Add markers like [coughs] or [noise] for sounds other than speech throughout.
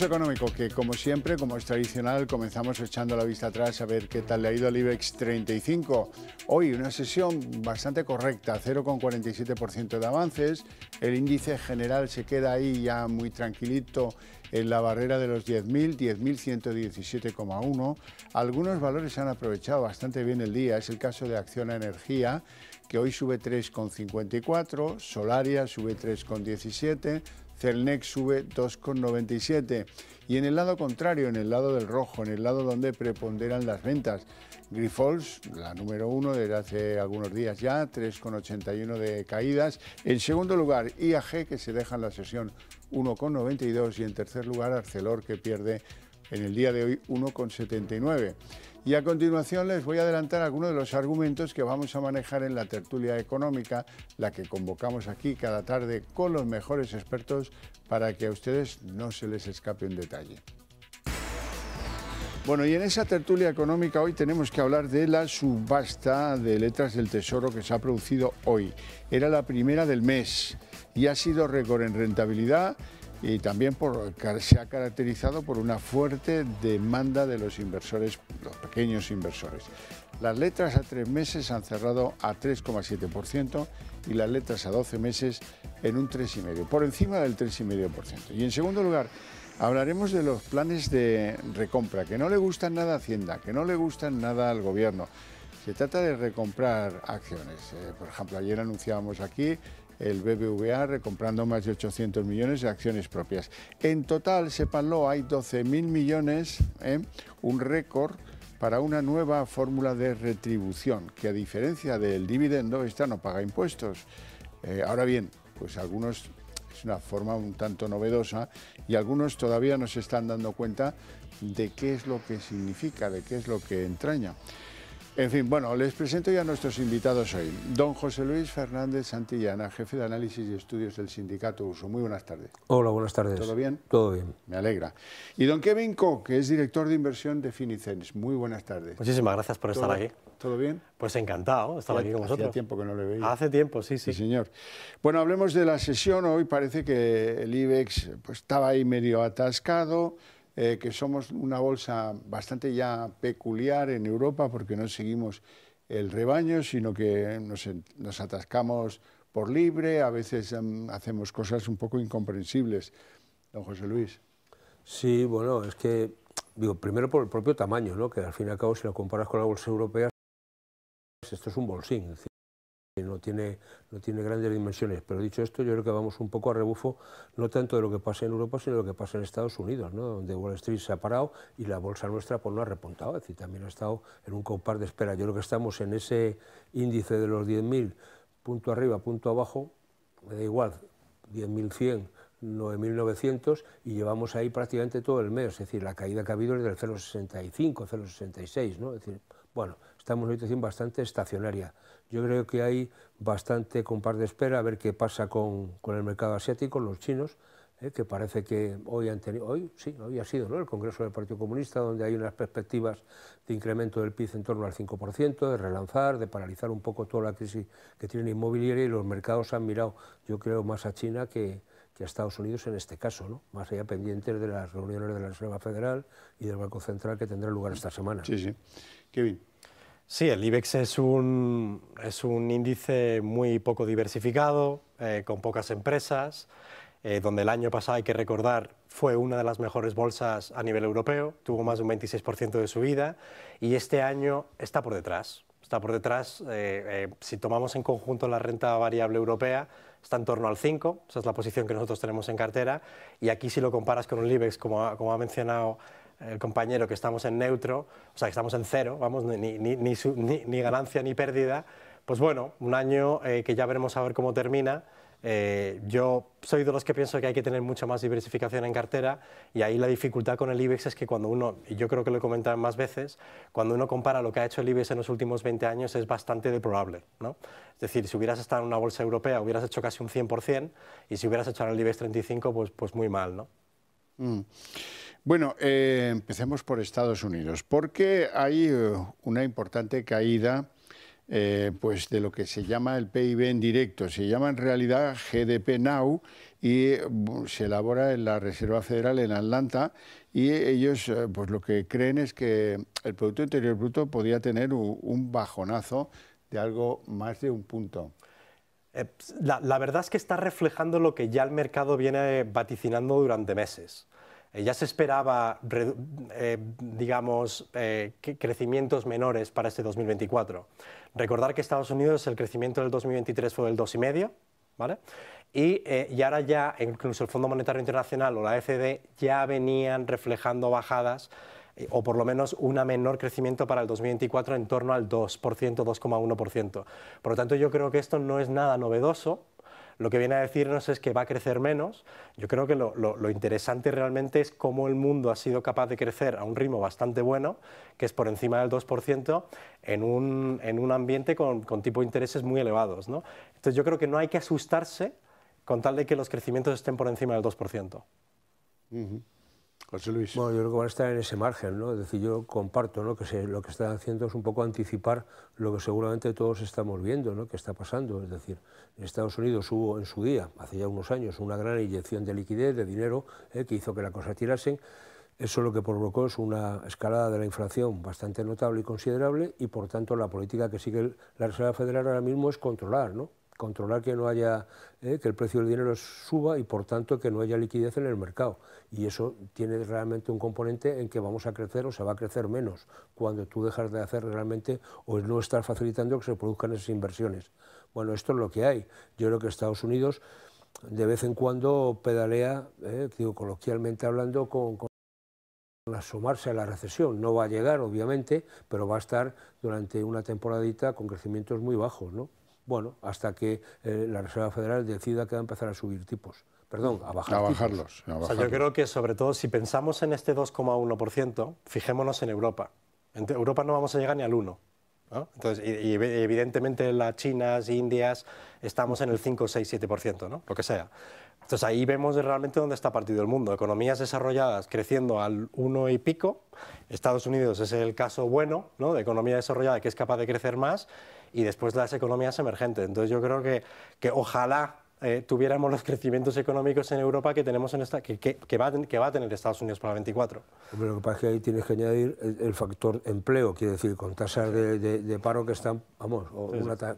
económico, que como siempre, como es tradicional, comenzamos echando la vista atrás a ver qué tal le ha ido al IBEX 35. Hoy una sesión bastante correcta, 0,47% de avances. El índice general se queda ahí ya muy tranquilito en la barrera de los 10.000, 10.117,1. Algunos valores se han aprovechado bastante bien el día, es el caso de Acción a Energía, que hoy sube 3,54, Solaria sube 3,17, Celnex sube 2,97. Y en el lado contrario, en el lado del rojo, en el lado donde preponderan las ventas, Grifols, la número uno desde hace algunos días ya, 3,81 de caídas. En segundo lugar, IAG, que se deja en la sesión 1,92. Y en tercer lugar, Arcelor, que pierde en el día de hoy 1,79. Y a continuación les voy a adelantar algunos de los argumentos que vamos a manejar en la tertulia económica, la que convocamos aquí cada tarde con los mejores expertos para que a ustedes no se les escape un detalle. Bueno, y en esa tertulia económica hoy tenemos que hablar de la subasta de letras del Tesoro que se ha producido hoy. Era la primera del mes y ha sido récord en rentabilidad y también por, se ha caracterizado por una fuerte demanda de los inversores, los pequeños inversores. Las letras a tres meses han cerrado a 3,7% y las letras a 12 meses en un 3,5%, por encima del 3,5%. Y en segundo lugar, hablaremos de los planes de recompra, que no le gustan nada a Hacienda, que no le gustan nada al Gobierno. Se trata de recomprar acciones. Eh, por ejemplo, ayer anunciábamos aquí el BBVA, recomprando más de 800 millones de acciones propias. En total, sépanlo, hay 12.000 millones, ¿eh? un récord para una nueva fórmula de retribución, que a diferencia del dividendo, esta no paga impuestos. Eh, ahora bien, pues algunos es una forma un tanto novedosa y algunos todavía no se están dando cuenta de qué es lo que significa, de qué es lo que entraña. En fin, bueno, les presento ya a nuestros invitados hoy. Don José Luis Fernández Santillana, jefe de análisis y estudios del sindicato USO. Muy buenas tardes. Hola, buenas tardes. ¿Todo bien? Todo bien. Me alegra. Y don Kevin Koch, que es director de inversión de Finicens. Muy buenas tardes. Muchísimas gracias por estar aquí. ¿Todo bien? Pues encantado estar aquí con vosotros. Hace tiempo que no le veía. Hace tiempo, sí, sí. Sí, señor. Bueno, hablemos de la sesión. Hoy parece que el IBEX pues, estaba ahí medio atascado. Eh, que somos una bolsa bastante ya peculiar en Europa porque no seguimos el rebaño, sino que nos, atascamos por libre, a veces em, hacemos cosas un poco incomprensibles. Don José Luis. Sí, bueno, es que, digo, primero por el propio tamaño, ¿no? que al fin y al cabo si lo comparas con la bolsa europea, esto es un bolsín. No tiene, no tiene grandes dimensiones, pero dicho esto, yo creo que vamos un poco a rebufo, no tanto de lo que pasa en Europa, sino de lo que pasa en Estados Unidos, ¿no? donde Wall Street se ha parado y la bolsa nuestra no pues, ha repuntado, es decir, también ha estado en un compás de espera. Yo creo que estamos en ese índice de los 10.000, punto arriba, punto abajo, me da igual, 10.100, 9.900 y llevamos ahí prácticamente todo el mes, es decir, la caída que ha habido es del 0,65, 0,66, ¿no? es decir, bueno, estamos en una situación bastante estacionaria. Yo creo que hay bastante compás de espera a ver qué pasa con, con el mercado asiático, los chinos, eh, que parece que hoy han tenido, hoy sí, hoy ha sido ¿no? el Congreso del Partido Comunista, donde hay unas perspectivas de incremento del PIB en torno al 5%, de relanzar, de paralizar un poco toda la crisis que tiene la inmobiliaria y los mercados han mirado, yo creo, más a China que, a Estados Unidos en este caso, ¿no? más allá pendientes de las reuniones de la Reserva Federal y del Banco Central que tendrá lugar esta semana. Sí, sí. Kevin. Sí, el IBEX es un, es un índice muy poco diversificado, eh, con pocas empresas, eh, donde el año pasado, hay que recordar, fue una de las mejores bolsas a nivel europeo, tuvo más de un 26% de subida, y este año está por detrás. Está por detrás, eh, si tomamos en conjunto la renta variable europea, está en torno al 5, esa es la posición que nosotros tenemos en cartera, y aquí si lo comparas con un IBEX, como como ha mencionado el compañero que estamos en neutro, o sea, que estamos en cero, vamos, ni, ni, ganancia ni pérdida, pues bueno, un año eh, que ya veremos a ver cómo termina. Eh, yo soy de los que pienso que hay que tener mucha más diversificación en cartera y ahí la dificultad con el IBEX es que cuando uno, y yo creo que lo he comentado más veces, cuando uno compara lo que ha hecho el IBEX en los últimos 20 años es bastante deplorable. ¿no? Es decir, si hubieras estado en una bolsa europea hubieras hecho casi un 100% y si hubieras hecho en el IBEX 35 pues, pues muy mal. ¿no? Mm. Bueno, eh, empecemos por Estados Unidos, porque hay eh, una importante caída eh, pues, de lo que se llama el PIB en directo. Se llama en realidad GDP Now y se elabora en la Reserva Federal en Atlanta y ellos pues lo que creen es que el Producto Interior Bruto podría tener un, bajonazo de algo más de un punto. la verdad es que está reflejando lo que ya el mercado viene vaticinando durante meses. Eh, ya se esperaba, eh, digamos, eh, crecimientos menores para este 2024. Recordar que Estados Unidos el crecimiento del 2023 fue del 2,5, ¿vale? Y, eh, y, ahora ya incluso el Fondo Monetario Internacional o la FED ya venían reflejando bajadas o por lo menos un menor crecimiento para el 2024 en torno al 2%, 2,1%. Por lo tanto, yo creo que esto no es nada novedoso, lo que viene a decirnos es que va a crecer menos. Yo creo que lo, interesante realmente es cómo el mundo ha sido capaz de crecer a un ritmo bastante bueno, que es por encima del 2%, en un, en un ambiente con, con tipo de intereses muy elevados. Entonces yo creo que no hay que asustarse con tal de que los crecimientos estén por encima del 2%. Bueno, yo creo que van a estar en ese margen, ¿no? Es decir, yo comparto que lo que están haciendo es un poco anticipar lo que seguramente todos estamos viendo, ¿no? Que está pasando. Es decir, en Estados Unidos hubo en su día, hace ya unos años, una gran inyección de liquidez, de dinero, ¿eh? que hizo que la cosa tirasen. Eso lo que provocó es una escalada de la inflación bastante notable y considerable y, por tanto, la política que sigue la Reserva Federal ahora mismo es controlar, ¿no? controlar que no haya, eh, que el precio del dinero suba y por tanto que no haya liquidez en el mercado. Y eso tiene realmente un componente en que vamos a crecer o se va a crecer menos cuando tú dejas de hacer realmente o no estás facilitando que se produzcan esas inversiones. Bueno, esto es lo que hay. Yo creo que Estados Unidos de vez en cuando pedalea, eh, digo coloquialmente hablando, con, con asomarse a la recesión. No va a llegar, obviamente, pero va a estar durante una temporadita con crecimientos muy bajos, ¿no? Bueno, hasta que eh, la Reserva Federal decida que va a empezar a subir tipos. Perdón, a, bajar a bajarlos. A bajarlos. yo creo que sobre todo si pensamos en este 2,1%, fijémonos en Europa. En Europa no vamos a llegar ni al 1. Entonces, y, evidentemente las chinas, indias, estamos en el 5, 6, 7%, ¿no? lo que sea. Entonces ahí vemos realmente dónde está partido el mundo. Economías desarrolladas creciendo al 1 y pico. Estados Unidos es el caso bueno de economía desarrollada que es capaz de crecer más y después las economías emergentes. Entonces yo creo que, que ojalá eh, tuviéramos los crecimientos económicos en Europa que tenemos en esta, que, que, va, que va, a tener Estados Unidos para el 24. Pero lo que pasa es que ahí tienes que añadir el, factor empleo, quiere decir, con tasas de, de, paro que están, vamos,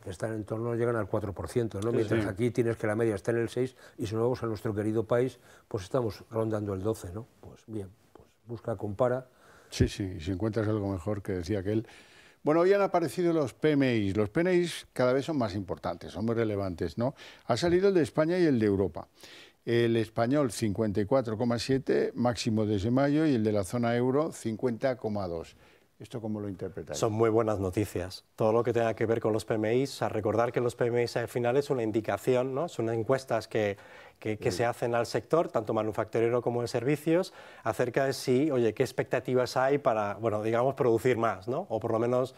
que están en torno, llegan al 4%, ¿no? Mientras aquí tienes que la media está en el 6 y si no vamos a nuestro querido país, pues estamos rondando el 12, ¿no? Pues bien, pues busca, compara. Sí, sí, si encuentras algo mejor que decía aquel, bueno, hoy han aparecido los PMIs. Los PMIs cada vez son más importantes, son muy relevantes, ¿no? Ha salido el de España y el de Europa. El español 54,7, máximo desde mayo, y el de la zona euro 50,2. ¿Esto cómo lo interpretáis? Son muy buenas noticias. Todo lo que tenga que ver con los PMIs, a recordar que los PMIs al final es una indicación, ¿no? son encuestas que, que, mm. se hacen al sector, tanto manufacturero como en servicios, acerca de si, oye, qué expectativas hay para, bueno, digamos, producir más, ¿no? o por lo menos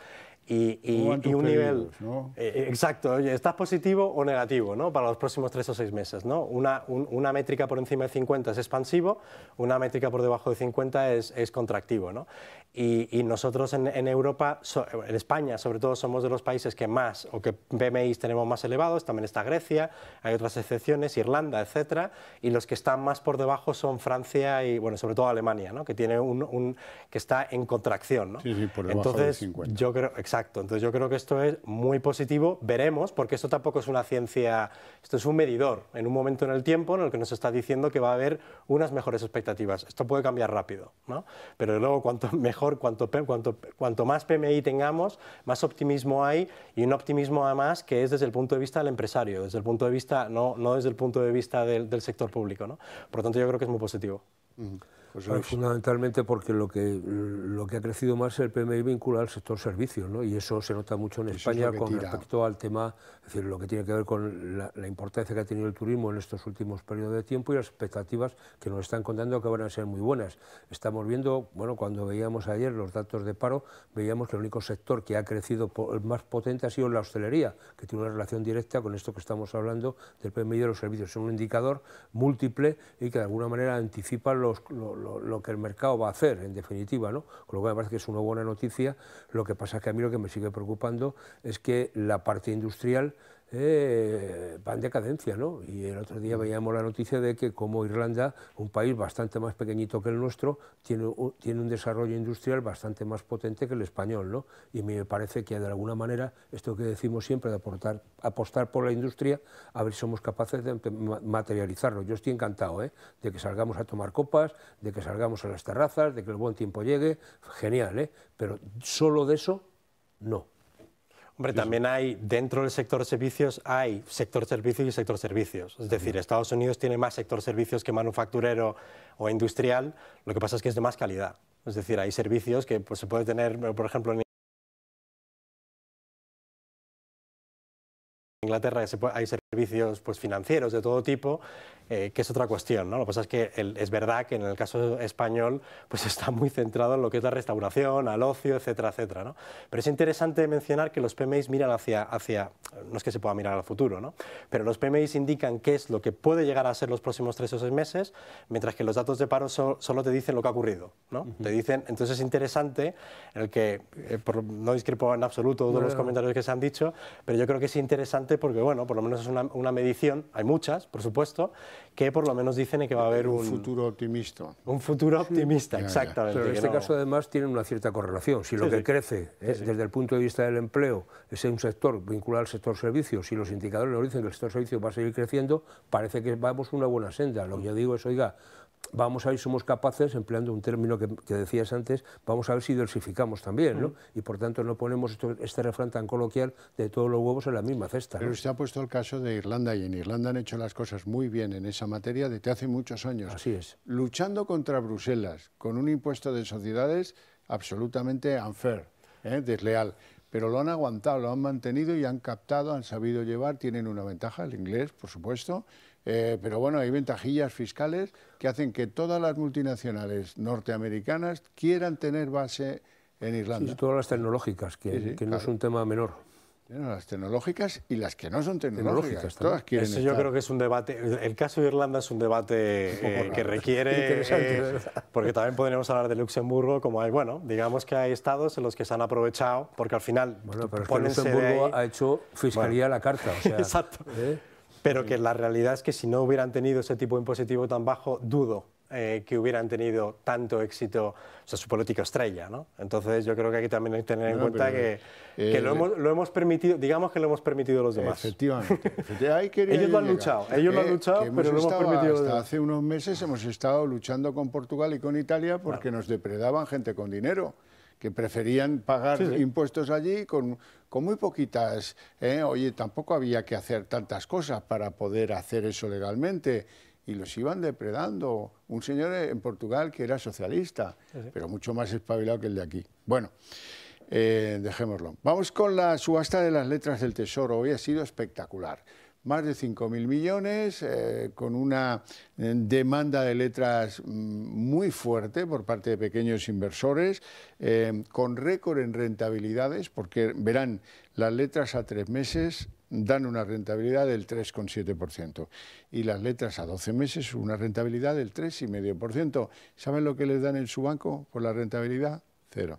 y, un nivel... Eh, eh, exacto, ¿estás positivo o negativo ¿no? para los próximos tres o seis meses? ¿no? Una, una, métrica por encima de 50 es expansivo, una métrica por debajo de 50 es, es contractivo. ¿no? Y, nosotros en, en Europa, en España sobre todo, somos de los países que más o que PMIs tenemos más elevados, también está Grecia, hay otras excepciones, Irlanda, etcétera, y los que están más por debajo son Francia y, bueno, sobre todo Alemania, ¿no? que, tiene un, que está en contracción. ¿no? Entonces, Yo creo, Exacto, entonces yo creo que esto es muy positivo, veremos, porque esto tampoco es una ciencia, esto es un medidor en un momento en el tiempo en el que nos está diciendo que va a haber unas mejores expectativas. Esto puede cambiar rápido, ¿no? Pero luego cuanto [laughs] mejor, cuanto, cuanto, más PMI tengamos, más optimismo hay y un optimismo además que es desde el punto de vista del empresario, desde el punto de vista, no, no desde el punto de vista del, sector público, ¿no? Por lo tanto yo creo que es muy positivo. Pues fundamentalmente porque lo que, lo que ha crecido más es el PMI vinculado al sector servicios, ¿no? y eso se nota mucho en pues España con respecto al tema, es decir, lo que tiene que ver con la, importancia que ha tenido el turismo en estos últimos periodos de tiempo y las expectativas que nos están contando que van a ser muy buenas. Estamos viendo, bueno, cuando veíamos ayer los datos de paro, veíamos que el único sector que ha crecido más potente ha sido la hostelería, que tiene una relación directa con esto que estamos hablando del PMI de los servicios. Es un indicador múltiple y que de alguna manera anticipa los lo, que el mercado va a hacer, en definitiva, ¿no? Con lo cual me parece que es una buena noticia. Lo que pasa es que a mí lo que me sigue preocupando es que la parte industrial eh, van de cadencia decadencia, ¿no? Y el otro día mm. veíamos la noticia de que como Irlanda, un país bastante más pequeñito que el nuestro, tiene un, tiene un desarrollo industrial bastante más potente que el español, ¿no? Y me parece que de alguna manera esto que decimos siempre de apostar por la industria, a ver si somos capaces de materializarlo. Yo estoy encantado, ¿eh? De que salgamos a tomar copas, de que salgamos a las terrazas, de que el buen tiempo llegue, genial, ¿eh? Pero solo de eso, no. Hombre, también hay, dentro del sector servicios, hay sector servicios y sector servicios. Es decir, Estados Unidos tiene más sector servicios que manufacturero o industrial, lo que pasa es que es de más calidad. Es decir, hay servicios que pues, se puede tener, eh, por ejemplo, en Inglaterra hay servicios servicios pues, financieros de todo tipo, eh, que es otra cuestión. ¿no? Lo que pasa es que es verdad que en el caso español pues [laughs] está muy centrado en lo que es la restauración, al ocio, etcétera, etcétera. ¿no? Pero es interesante mencionar que los PMIs miran hacia, hacia, no es que se pueda mirar al futuro, ¿no? pero los PMIs indican qué es lo que puede llegar a ser los próximos tres o seis meses, mientras que los datos de paro solo te dicen lo que ha ocurrido. ¿no? Te dicen, entonces es interesante, el que eh, no discrepo en absoluto todos los comentarios que se han dicho, pero yo creo que es interesante porque, bueno, por lo menos es una, una medición, hay muchas, por supuesto, que por lo menos dicen que va a haber un... un futuro optimista. Un futuro optimista, exactamente. Pero en este caso, además, tienen una cierta correlación. Si lo que crece, desde el punto de vista del empleo, es un sector vinculado al sector servicios, si los indicadores nos dicen que el sector servicio... va a seguir creciendo, parece que vamos una buena senda. Lo que yo digo es, oiga, vamos a ver si somos capaces, empleando un término que, decías antes, vamos a ver si diversificamos también, ¿no? Mm. Y por tanto no ponemos este refrán tan coloquial de todos los huevos en la misma cesta. Pero se ha puesto el caso de Irlanda y en Irlanda han hecho las cosas muy bien en esa materia desde hace muchos años. Así es. Luchando contra Bruselas con un impuesto de sociedades absolutamente unfair, ¿eh? desleal pero lo han aguantado, lo han mantenido y han captado, han sabido llevar, tienen una ventaja, el inglés, por supuesto, eh, pero bueno, hay ventajillas fiscales que hacen que todas las multinacionales norteamericanas quieran tener base en Irlanda. y todas las tecnológicas, que, no es un tema menor. las tecnológicas y las que no son tecnológicas. todas quieren Eso yo creo que es un debate. El, caso de Irlanda es un debate [laughs] eh, que requiere. Eh, porque también podríamos hablar de Luxemburgo, como hay, bueno, digamos que hay estados en los que se han aprovechado, porque al final. Luxemburgo ha hecho fiscalía a la carta. [laughs] Exacto. Pero que la realidad es que si no hubieran tenido ese tipo de impositivo tan bajo, dudo eh, que hubieran tenido tanto éxito, o su política estrella, ¿no? Entonces yo creo que hay que tener en cuenta que, eh, lo, hemos, permitido, digamos que lo hemos permitido los demás. Efectivamente. [laughs] ellos lo han luchado, ellos lo han eh, pero lo hemos permitido. Hasta hace unos meses hemos estado luchando con Portugal y con Italia porque nos depredaban gente con dinero que preferían pagar impuestos allí con, muy poquitas. ¿eh? Oye, tampoco había que hacer tantas cosas para poder hacer eso legalmente. Y los iban depredando. Un señor en Portugal que era socialista, pero mucho más espabilado que el de aquí. Bueno, eh, dejémoslo. Vamos con la subasta de las letras del Tesoro. Hoy ha sido espectacular más de 5.000 millones, eh, con una eh, demanda de letras mm, muy fuerte por parte de pequeños inversores, eh, con récord en rentabilidades, porque verán, las letras a tres meses dan una rentabilidad del 3,7% y las letras a 12 meses una rentabilidad del 3,5%. ¿Saben lo que les dan en su banco por la rentabilidad? Cero.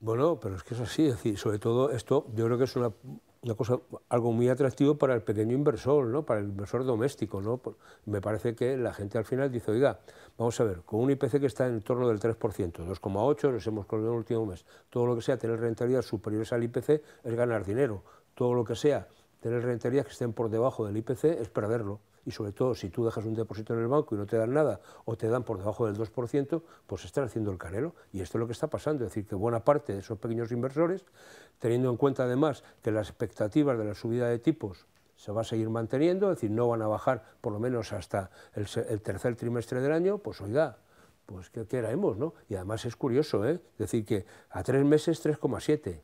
Bueno, pero es que es así, es decir, sobre todo esto yo creo que es una cosa, algo muy atractivo para el pequeño inversor, ¿no? para el inversor doméstico. ¿no? Me parece que la gente al final dice, oiga, vamos a ver, con un IPC que está en torno del 3%, 2,8 nos hemos colgado en el último mes, todo lo que sea tener rentabilidad superiores al IPC es ganar dinero, todo lo que sea tener rentabilidad que estén por debajo del IPC es perderlo y sobre todo si tú dejas un depósito en el banco y no te dan nada o te dan por debajo del 2%, pues están haciendo el canelo. Y esto es lo que está pasando, es decir, que buena parte de esos pequeños inversores, teniendo en cuenta además que las expectativas de la subida de tipos se va a seguir manteniendo, es decir, no van a bajar por lo menos hasta el, tercer trimestre del año, pues oiga, pues ¿qué, queremos, haremos? No? Y además es curioso, ¿eh? decir que a tres meses 3,7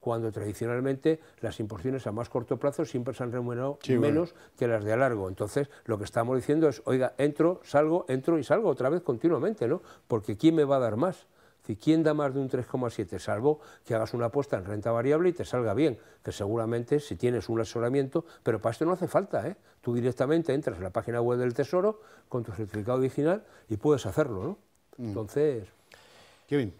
cuando tradicionalmente las importaciones a más corto plazo siempre se han remunerado menos que las de a largo. Entonces, lo que estamos diciendo es, oiga, entro, salgo, entro y salgo otra vez continuamente, ¿no? Porque ¿quién me va a dar más? Si ¿quién da más de un 3,7? Salvo que hagas una apuesta en renta variable y te salga bien, que seguramente si tienes un asesoramiento, pero para esto no hace falta, ¿eh? Tú directamente entras en la página web del Tesoro con tu certificado original y puedes hacerlo, ¿no? Mm. Entonces...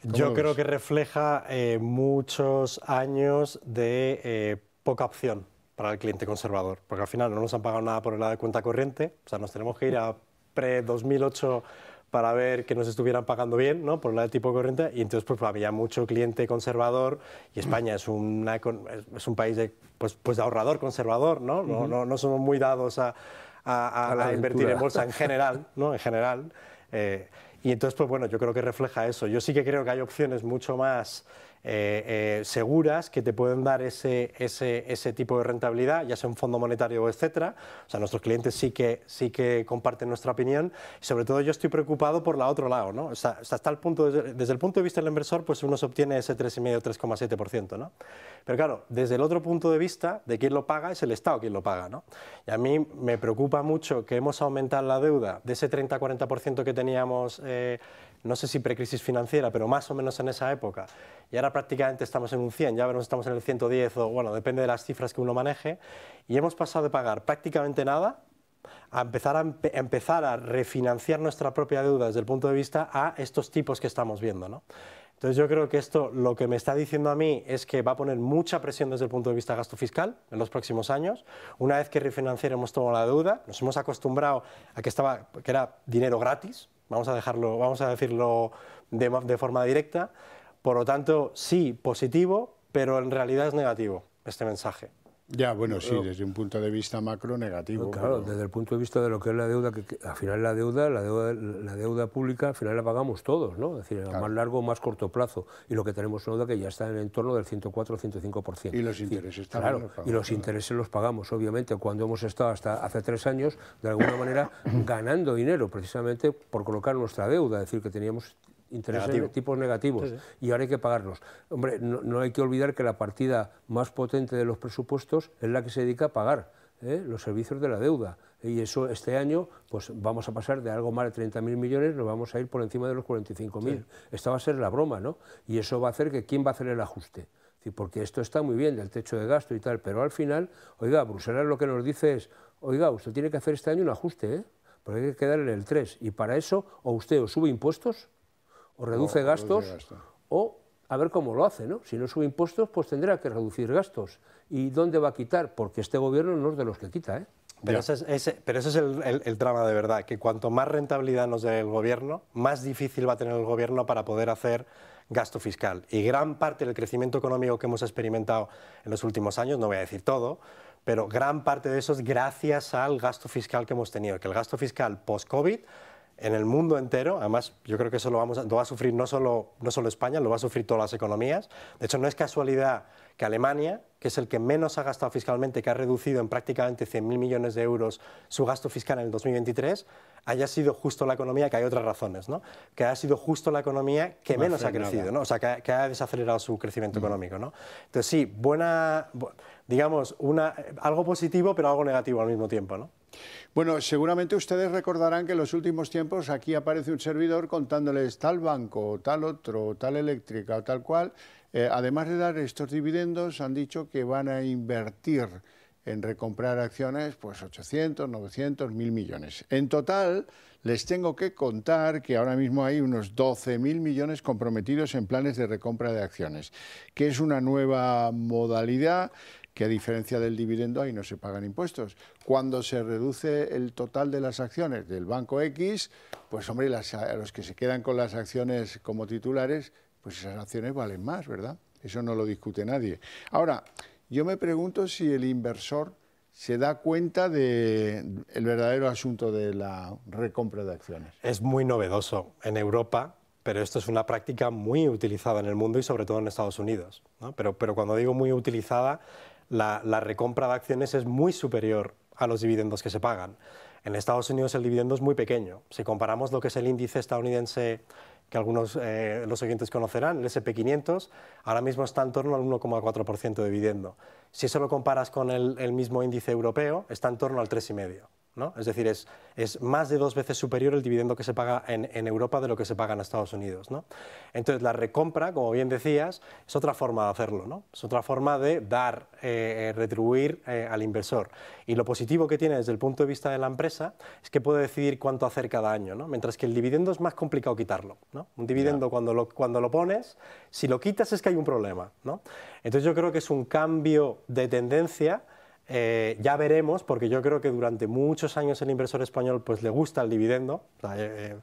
Yo creo que refleja eh, muchos años de eh, poca opción para el cliente conservador, porque al final no nos han pagado nada por el lado de cuenta corriente, o sea, nos tenemos que ir a pre-2008 para ver que nos estuvieran pagando bien, ¿no? Por el lado de tipo corriente, y entonces pues había mucho cliente conservador, y España es, es un país de, pues, pues ahorrador conservador, ¿no? No, no, somos muy dados a, invertir en bolsa en general, ¿no? En general. Eh, y entonces, pues bueno, yo creo que refleja eso. Yo sí que creo que hay opciones mucho más eh, eh, seguras que te pueden dar ese, ese, ese, tipo de rentabilidad, ya sea un fondo monetario, etcétera. O sea, nuestros clientes sí que, sí que comparten nuestra opinión sobre todo yo estoy preocupado por la otro lado, ¿no? hasta el punto, desde, el punto de vista del inversor, pues uno se obtiene ese 3,5, 3,7%, ¿no? Pero claro, desde el otro punto de vista, de quién lo paga es el Estado quien lo paga, ¿no? Y a mí me preocupa mucho que hemos aumentado la deuda de ese 30-40% que teníamos eh, no sé si precrisis financiera, pero más o menos en esa época, y ahora prácticamente estamos en un 100, ya veremos estamos en el 110 o bueno, depende de las cifras que uno maneje, y hemos pasado de pagar prácticamente nada a empezar a, empezar a refinanciar nuestra propia deuda desde el punto de vista a estos tipos que estamos viendo. Entonces yo creo que esto lo que me está diciendo a mí es que va a poner mucha presión desde el punto de vista gasto fiscal en los próximos años. Una vez que refinanciaremos toda la deuda, nos hemos acostumbrado a que, estaba, que era dinero gratis, vamos a, dejarlo, vamos a decirlo de, de forma directa. Por lo tanto, sí, positivo, pero en realidad es negativo este mensaje. Ya, bueno, sí, desde un punto de vista macro negativo. Claro, desde el punto de vista de lo que es la deuda, que, al final la deuda, la deuda, la deuda pública, al final la pagamos todos, ¿no? Es decir, a más largo, o más corto plazo. Y lo que tenemos es una deuda que ya está en el entorno del 104 105%. Y los intereses también. Claro, y los intereses los pagamos, obviamente, cuando hemos estado hasta hace tres años, de alguna manera, [coughs] ganando dinero, precisamente por colocar nuestra deuda, es decir, que teníamos intereses tipos negativos y ahora hay que pagarlos. Hombre, no, hay que olvidar que la partida más potente de los presupuestos es la que se dedica a pagar ¿eh? los servicios de la deuda. Y eso este año pues vamos a pasar de algo más de 30.000 millones, nos vamos a ir por encima de los 45.000. Esta va a ser la broma, ¿no? Y eso va a hacer que quién va a hacer el ajuste. Porque esto está muy bien del techo de gasto y tal, pero al final, oiga, Bruselas lo que nos dice es, oiga, usted tiene que hacer este año un ajuste, ¿eh? porque hay que quedar en el 3. Y para eso, o usted o sube impuestos, o reduce gastos o a ver cómo lo hace, ¿no? Si no sube impuestos, pues tendrá que reducir gastos. ¿Y dónde va a quitar? Porque este gobierno no es de los que quita, ¿eh? Pero ese, es, pero ese es, el, drama de verdad, que cuanto más rentabilidad nos dé el gobierno, más difícil va a tener el gobierno para poder hacer gasto fiscal. Y gran parte del crecimiento económico que hemos experimentado en los últimos años, no voy a decir todo, pero gran parte de eso es gracias al gasto fiscal que hemos tenido, que el gasto fiscal post-COVID en el mundo entero, además yo creo que eso lo, vamos va a sufrir no solo, no solo España, lo va a sufrir todas las economías. De hecho, no es casualidad que Alemania, que es el que menos ha gastado fiscalmente, que ha reducido en prácticamente 100.000 millones de euros su gasto fiscal en el 2023, haya sido justo la economía, que hay otras razones, ¿no? que ha sido justo la economía que menos ha crecido, ¿no? o sea, que, ha desacelerado su crecimiento mm. económico. ¿no? Entonces sí, buena, digamos, una, algo positivo pero algo negativo al mismo tiempo. ¿no? Bueno, seguramente ustedes recordarán que en los últimos tiempos aquí aparece un servidor contándoles tal banco, tal otro, tal eléctrica o tal cual. Eh, además de dar estos dividendos, han dicho que van a invertir en recomprar acciones, pues 800, 900, 1.000 millones. En total, les tengo que contar que ahora mismo hay unos 12.000 millones comprometidos en planes de recompra de acciones, que es una nueva modalidad que a diferencia del dividendo ahí no se pagan impuestos. Cuando se reduce el total de las acciones del banco X, pues hombre, a los que se quedan con las acciones como titulares, pues esas acciones valen más, ¿verdad? Eso no lo discute nadie. Ahora, yo me pregunto si el inversor se da cuenta del ...el verdadero asunto de la recompra de acciones. Es muy novedoso en Europa, pero esto es una práctica muy utilizada en el mundo y sobre todo en Estados Unidos. Pero, pero cuando digo muy utilizada, la, recompra de acciones es muy superior a los dividendos que se pagan. En Estados Unidos el dividendo es muy pequeño. Si comparamos lo que es el índice estadounidense que algunos eh, los siguientes conocerán, el SP500, ahora mismo está en torno al 1,4% de dividendo. Si eso lo comparas con el, el mismo índice europeo, está en torno al 3,5%. Es decir, es, más de dos veces superior el dividendo que se paga en, Europa de lo que se paga en Estados Unidos, Entonces, la recompra, como bien decías, es otra forma de hacerlo, Es otra forma de dar, eh, eh, retribuir eh, al inversor. Y lo positivo que tiene desde el punto de vista de la empresa es que puede decidir cuánto hacer cada año, Mientras que el dividendo es más complicado quitarlo, Un dividendo cuando, lo, pones, si lo quitas es que hay un problema, Entonces, yo creo que es un cambio de tendencia eh, ya veremos, porque yo creo que durante muchos años el inversor español pues, le gusta el dividendo. Eh, eh,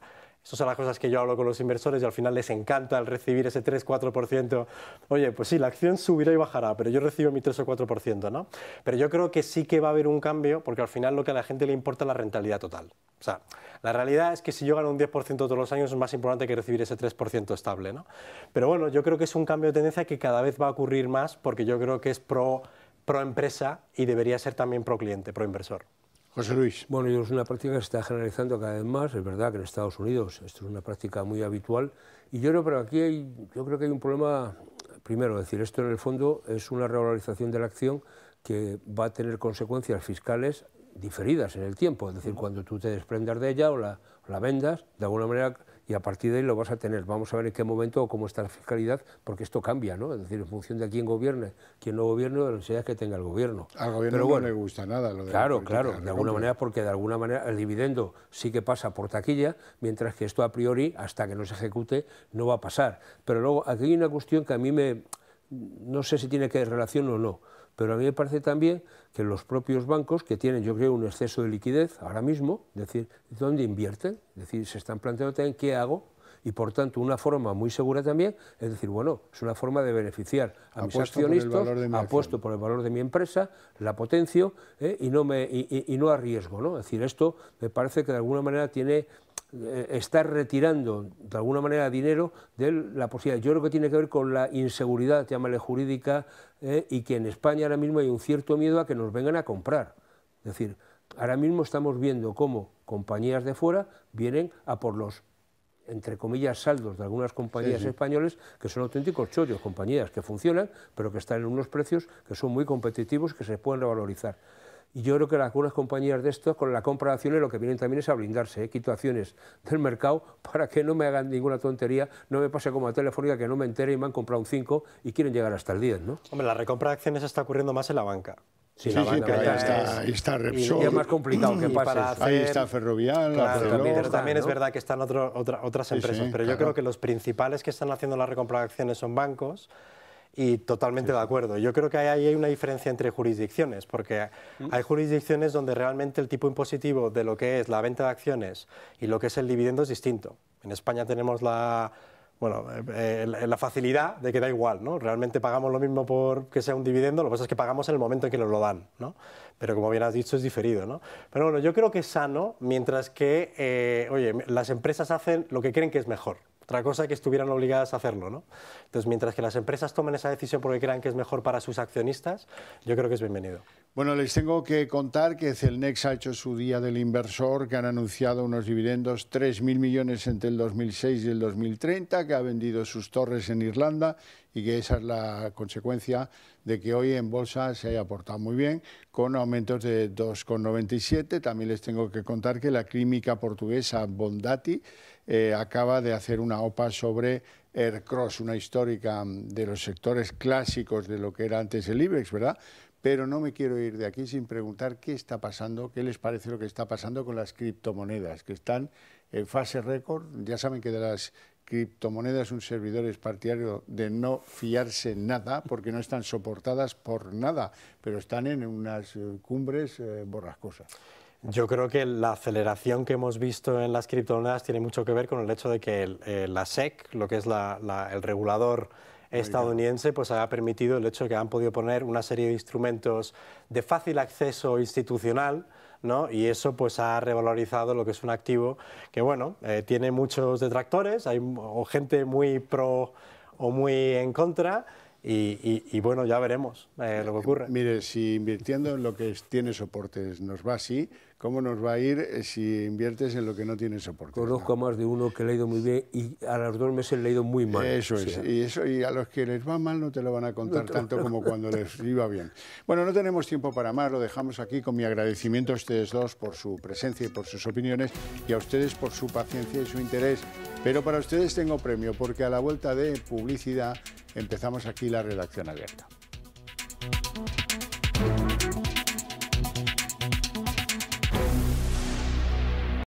esas son las cosas que yo hablo con los inversores y al final les encanta el recibir ese 3-4%. Oye, pues sí, la acción subirá y bajará, pero yo recibo mi 3 o 4%, ¿no? Pero yo creo que sí que va a haber un cambio porque al final lo que a la gente le importa es la rentabilidad total. O sea, la realidad es que si yo gano un 10% todos los años es más importante que recibir ese 3% estable, ¿no? Pero bueno, yo creo que es un cambio de tendencia que cada vez va a ocurrir más porque yo creo que es pro pro empresa y debería ser también pro cliente, pro inversor. José Luis. Bueno, es una práctica que se está generalizando cada vez más, es verdad que en Estados Unidos esto es una práctica muy habitual y yo creo que aquí hay, yo creo que hay un problema primero, decir, esto en el fondo es una regularización de la acción que va a tener consecuencias fiscales diferidas en el tiempo, es decir, cuando tú te desprendas de ella o la, o la vendas, de alguna manera y a partir de ahí lo vas a tener. Vamos a ver en qué momento o cómo está la fiscalidad, porque esto cambia, ¿no? Es decir, en función de quién gobierne, quién no gobierne de las necesidades que tenga el gobierno. Al gobierno no le gusta nada lo de Claro, claro, de alguna manera, porque de alguna manera el dividendo sí que pasa por taquilla, mientras que esto a priori, hasta que no se ejecute, no va a pasar. Pero luego, aquí hay una cuestión que a mí me... no sé si tiene que relación o no pero a mí me parece también que los propios bancos, que tienen, yo creo, un exceso de liquidez ahora mismo, es decir, ¿dónde invierten? Es decir, se están planteando también qué hago y por tanto una forma muy segura también es decir, bueno, es una forma de beneficiar a mis accionistas, apuesto por el valor de mi empresa, la potencio ¿eh? y, no me, y, no arriesgo. ¿no? Es decir, esto me parece que de alguna manera tiene eh, está retirando de alguna manera dinero de la posibilidad. Yo creo que tiene que ver con la inseguridad, llámale jurídica, eh, y que en España ahora mismo hay un cierto miedo a que nos vengan a comprar. Es decir, ahora mismo estamos viendo cómo compañías de fuera vienen a por los entre comillas, saldos de algunas compañías españolas, españoles que son auténticos chollos, compañías que funcionan, pero que están en unos precios que son muy competitivos que se pueden revalorizar. Y yo creo que algunas compañías de estos, con la compra de acciones, lo que vienen también es a blindarse, ¿eh? quito acciones del mercado para que no me hagan ninguna tontería, no me pase como a Telefónica que no me entere y me han comprado un 5 y quieren llegar hasta el 10, ¿no? Hombre, la recompra de acciones está ocurriendo más en la banca. Sí, sí, sí ahí está, está Repsol. Y es más complicado que pase. ahí está Ferrovial, claro, también, es verdad que están otras otras empresas, pero yo creo que los principales que están haciendo la recompra de acciones son bancos, y totalmente de acuerdo. Yo creo que ahí hay una diferencia entre jurisdicciones, porque ¿Mm? hay jurisdicciones donde realmente el tipo impositivo de lo que es la venta de acciones y lo que es el dividendo es distinto. En España tenemos la, bueno, eh, la facilidad de que da igual, ¿no? Realmente pagamos lo mismo por que sea un dividendo, lo que pasa es que pagamos en el momento en que nos lo dan, ¿no? Pero como bien has dicho, es diferido, ¿no? Pero bueno, yo creo que es sano, mientras que, eh, oye, las empresas hacen lo que creen que es mejor. Otra cosa que estuvieran obligadas a hacerlo. ¿no? Entonces, mientras que las empresas tomen esa decisión porque crean que es mejor para sus accionistas, yo creo que es bienvenido. Bueno, les tengo que contar que Celnex ha hecho su día del inversor, que han anunciado unos dividendos 3.000 millones entre el 2006 y el 2030, que ha vendido sus torres en Irlanda y que esa es la consecuencia de que hoy en bolsa se haya aportado muy bien, con aumentos de 2,97. También les tengo que contar que la clínica portuguesa Bondati eh, acaba de hacer una OPA sobre Aircross, una histórica de los sectores clásicos de lo que era antes el IBEX, ¿verdad? pero no me quiero ir de aquí sin preguntar qué está pasando, qué les parece lo que está pasando con las criptomonedas, que están en fase récord. Ya saben que de las criptomonedas, un servidor es de no fiarse nada, porque no están soportadas por nada, pero están en unas eh, cumbres eh, borrascosas. Yo creo que la aceleración que hemos visto en las criptomonedas tiene mucho que ver con el hecho de que eh, la SEC, lo que es el regulador estadounidense, pues ha permitido el hecho de que han podido poner una serie de instrumentos de fácil acceso institucional y eso pues ha revalorizado lo que es un activo que bueno, eh, tiene muchos detractores, hay gente muy pro o muy en contra, y, bueno, ya veremos eh, lo que ocurre. Mire, si invirtiendo en lo que tiene soportes nos va así, cómo nos va a ir eh, si inviertes en lo que no tienes soporte. Conozco a más de uno que le ha ido muy bien y a los dos meses le ha ido muy mal. Eso es, y, eso, y a los que les va mal no te lo van a contar tanto [laughs] como cuando les iba bien. Bueno, no tenemos tiempo para más, lo dejamos aquí con mi agradecimiento a ustedes dos por su presencia y por sus opiniones y a ustedes por su paciencia y su interés. Pero para ustedes tengo premio porque a la vuelta de publicidad empezamos aquí la redacción abierta.